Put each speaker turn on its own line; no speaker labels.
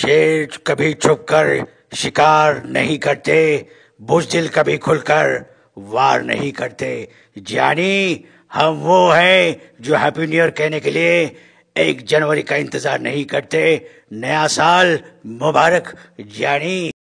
शेर कभी छुप कर शिकार नहीं करते बुजदिल कभी खुलकर वार नहीं करते यानी हम वो हैं जो हैप्पी न्यू ईयर कहने के लिए एक जनवरी का इंतज़ार नहीं करते नया साल मुबारक यानी